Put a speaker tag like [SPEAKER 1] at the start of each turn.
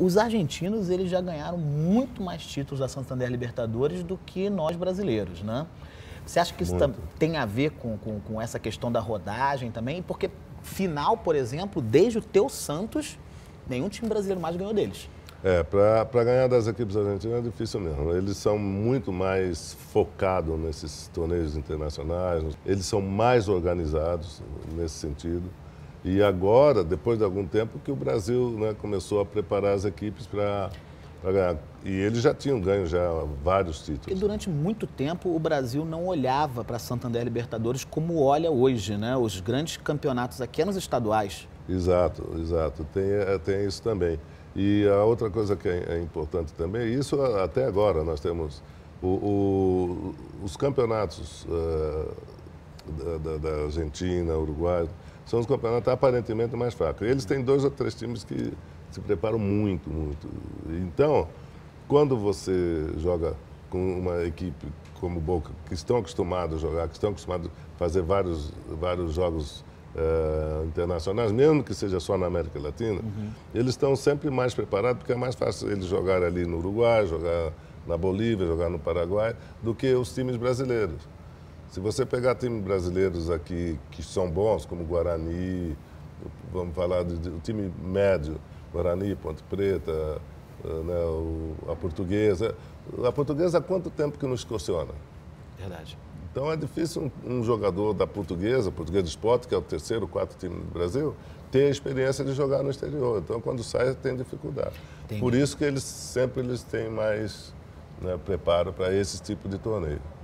[SPEAKER 1] os argentinos eles já ganharam muito mais títulos da Santander Libertadores do que nós brasileiros, né? Você acha que isso tem a ver com, com, com essa questão da rodagem também? Porque final, por exemplo, desde o teu Santos, nenhum time brasileiro mais ganhou
[SPEAKER 2] deles. É, para ganhar das equipes argentinas é difícil mesmo. Eles são muito mais focados nesses torneios internacionais, eles são mais organizados nesse sentido. E agora, depois de algum tempo, que o Brasil né, começou a preparar as equipes para ganhar. E eles já tinham ganho já vários títulos. E durante
[SPEAKER 1] muito tempo o Brasil não olhava para Santander Libertadores como olha hoje, né? Os grandes campeonatos aqui nos estaduais.
[SPEAKER 2] Exato, exato. Tem, é, tem isso também. E a outra coisa que é, é importante também, isso até agora nós temos o, o, os campeonatos uh, da, da, da Argentina, Uruguai, são os campeonatos aparentemente mais fracos. Eles têm dois ou três times que se preparam muito, muito. Então, quando você joga com uma equipe como o Boca, que estão acostumados a jogar, que estão acostumados a fazer vários, vários jogos uh, internacionais, mesmo que seja só na América Latina, uhum. eles estão sempre mais preparados, porque é mais fácil eles jogar ali no Uruguai, jogar na Bolívia, jogar no Paraguai, do que os times brasileiros. Se você pegar times brasileiros aqui que são bons, como Guarani, vamos falar do time médio, Guarani, Ponte Preta, eh, né, a portuguesa. A portuguesa há quanto tempo que nos escociona? Verdade. Então é difícil um, um, jogador da portuguesa, portuguesa de esporte, que é o terceiro, quarto time do Brasil, ter a experiência de jogar no exterior. Então quando sai tem dificuldade. Entendi. Por isso que eles sempre eles têm mais né, preparo para esse tipo de torneio.